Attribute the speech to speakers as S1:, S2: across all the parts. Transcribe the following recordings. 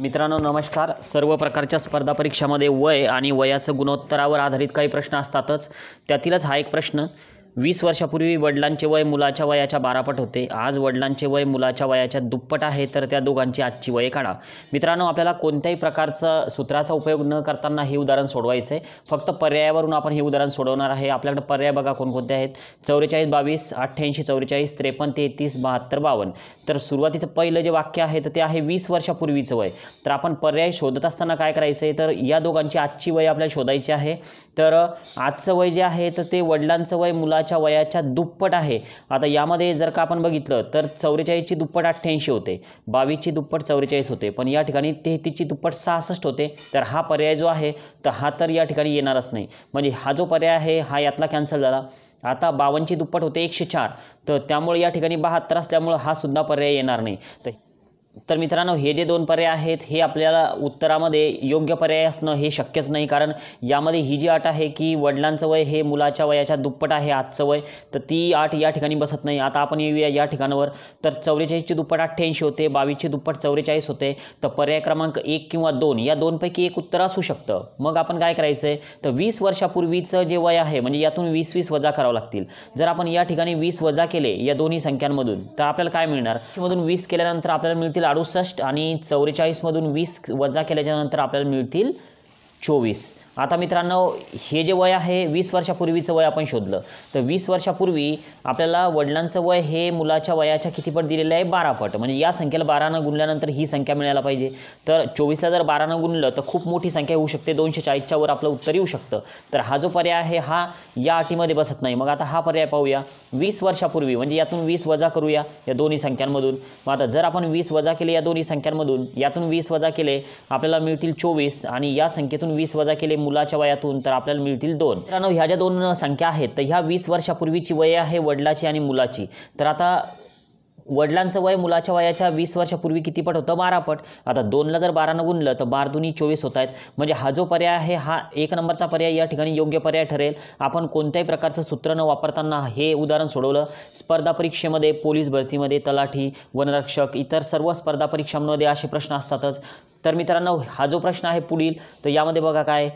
S1: मित्रांनो नमस्कार सर्व प्रकारच्या स्पर्धा परीक्षामध्ये वय आणि वयाचं गुणोत्तरावर आधारित काही प्रश्न असतातच त्यातीलच हा एक प्रश्न वीस वर्षापूर्वी वडिलांचे वय मुलाच्या वयाच्या बारापट होते आज वडिलांचे वय मुलाच्या वयाच्या दुप्पट आहे तर त्या दोघांची आजची वय काढा मित्रांनो आपल्याला कोणत्याही प्रकारचं सूत्राचा उपयोग न करताना हे उदाहरण सोडवायचं आहे फक्त पर्यायावरून आपण हे उदाहरण सोडवणार आहे आपल्याकडे पर्याय बघा कोणकोणते आहेत चौवेचाळीस बावीस अठ्ठ्याऐंशी चौवेचाळीस त्रेपन्न तेहतीस बहात्तर बावन्न तर सुरुवातीचं पहिलं जे वाक्य आहे तर ते आहे वीस वर्षापूर्वीचं वय तर आपण पर्याय शोधत असताना काय करायचं आहे तर या दोघांची आजची वय आपल्याला शोधायची आहे तर आजचं वय जे आहे तर ते वडिलांचं वय मुला मुलाच्या वयाच्या दुप्पट आहे आता यामध्ये जर का आपण बघितलं तर चौवेचाळीसची दुप्पट अठ्ठ्याऐंशी होते बावीसची दुप्पट चौवेचाळीस होते पण या ठिकाणी तेहतीसची दुप्पट सहासष्ट होते तर हा पर्याय जो आहे तर हा तर या ठिकाणी येणारच नाही म्हणजे हा जो पर्याय आहे हा यातला कॅन्सल झाला आता बावनची दुप्पट होते एकशे चार तर त्यामुळे या ठिकाणी बहात्तर असल्यामुळं हा सुद्धा पर्याय येणार नाही तर तर मित्रांनो हे जे दोन पर्याय आहेत हे आपल्याला उत्तरामध्ये योग्य पर्याय असणं हे शक्यच नाही कारण यामध्ये ही जी आट आहे की वडिलांचं वय हे मुलाच्या वयाच्या दुप्पट आहे आजचं वय तर ती आठ या ठिकाणी बसत नाही आता आपण येऊया या ठिकाणावर तर चौवेचाळीसची दुप्पट अठ्ठ्याऐंशी होते बावीसची दुप्पट चौवेचाळीस होते तर पर्याय क्रमांक एक किंवा दोन या दोनपैकी एक उत्तर असू शकतं मग आपण काय करायचं आहे तर वीस वर्षापूर्वीचं जे वय आहे म्हणजे यातून वीस वीस वजा करावं लागतील जर आपण या ठिकाणी वीस वजा केले या दोन्ही संख्यांमधून तर आपल्याला काय मिळणार मधून वीस केल्यानंतर आपल्याला मिळतील अडुसष्ट आणि चौवेचाळीसमधून वीस वजा केल्याच्यानंतर आपल्याला मिळतील चोवीस आता मित्रांनो हे जे वय आहे वीस वर्षापूर्वीचं वय आपण शोधलं तर वीस वर्षापूर्वी आपल्याला वडिलांचं वय हे मुलाच्या वयाच्या कितीपट दिलेलं आहे बारापट पट म्हणजे या संख्येला बारानं गुणल्यानंतर ही संख्या मिळायला पाहिजे तर चोवीसला जर बारानं गुणलं तर खूप मोठी संख्या होऊ शकते दोनशे चाळीसच्या वर आपलं उत्तर येऊ शकतं तर हा जो पर्याय आहे हा या अटीमध्ये बसत नाही मग आता हा पर्याय पाहूया वीस वर्षापूर्वी म्हणजे यातून वीस वजा करूया या दोन्ही संख्यांमधून मग आता जर आपण वीस वजा केले या दोन्ही संख्यांमधून यातून वीस वजा केले आपल्याला मिळतील चोवीस आणि या संख्येतून वीस वजा केले मुलाच्या वयातून तर आपल्याला मिळतील दोन मित्रांनो ह्या ज्या दोन संख्या आहेत तर ह्या वीस वर्षापूर्वीची वय आहे वडिलाची आणि मुलाची तर आता वडिलांचं वय मुलाच्या वयाच्या वीस वर्षापूर्वी किती पट होतं बारा पट आता दोनला जर बारानं गुणलं तर बार दोन्ही चोवीस होत आहेत म्हणजे हा जो पर्याय आहे हा एक नंबरचा पर्याय या ठिकाणी योग्य पर्याय ठरेल आपण कोणत्याही प्रकारचं सूत्र न वापरताना हे उदाहरण सोडवलं स्पर्धा परीक्षेमध्ये पोलीस भरतीमध्ये तलाठी वनरक्षक इतर सर्व स्पर्धा परीक्षांमध्ये असे प्रश्न असतातच तर मित्रांनो हा जो प्रश्न आहे पुढील तर यामध्ये बघा काय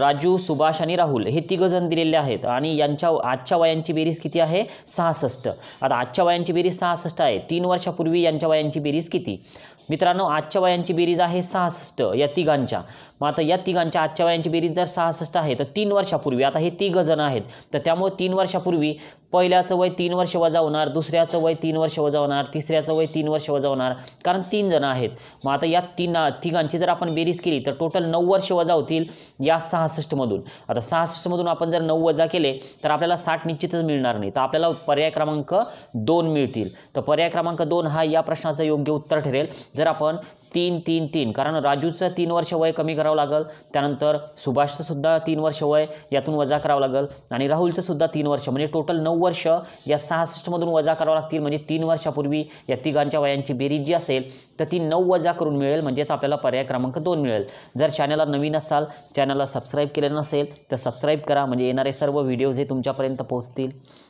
S1: राजू सुभाष आणि राहुल हे जण दिलेले आहेत आणि यांच्या आजच्या वयांची बेरीज किती आहे सहासष्ट आता आजच्या वयांची बेरीज सहासष्ट आहे तीन वर्षापूर्वी यांच्या वयांची बेरीज किती मित्रांनो आजच्या वयांची बेरीज आहे सहासष्ट या तिघांच्या मग आता या तिघांच्या आजच्या वयांची बेरीज जर सहासष्ट आहे तर तीन वर्षापूर्वी आता हे तिघ जण आहेत तर त्यामुळे तीन वर्षापूर्वी पहिल्याचं वय तीन वर्ष वजा होणार दुसऱ्याचं वय तीन वर्ष वजा होणार तिसऱ्याचं वय तीन वर्ष वजा होणार कारण तीन जणं आहेत मग आता या तीन तिघांची जर आपण बेरीज केली तर टोटल नऊ वर्ष वजा होतील या सहासष्टमधून आता सहासष्टमधून आपण जर नऊ वजा केले तर आपल्याला साठ निश्चितच मिळणार नाही तर आपल्याला पर्याय क्रमांक दोन मिळतील तर पर्याय क्रमांक दोन हा या प्रश्नाचं योग्य उत्तर ठरेल जर आपण तीन तीन तीन कारण राजूचं तीन वर्ष वय कमी करावं करावं लागेल त्यानंतर सुभाषचंसुद्धा तीन वर्ष वय यातून वजा करावं लागेल आणि राहुलचंसुद्धा तीन वर्ष म्हणजे टोटल नऊ वर्ष या सहासष्टमधून वजा करावं लागतील म्हणजे तीन वर्षापूर्वी या तिघांच्या वयांची बेरीज जी असेल तर ती नऊ वजा करून मिळेल म्हणजेच आपल्याला पर्याय क्रमांक दोन मिळेल जर चॅनलला नवीन असाल चॅनलला सबस्क्राईब केलं नसेल तर सबस्क्राईब करा म्हणजे येणारे सर्व व्हिडिओज हे तुमच्यापर्यंत पोहोचतील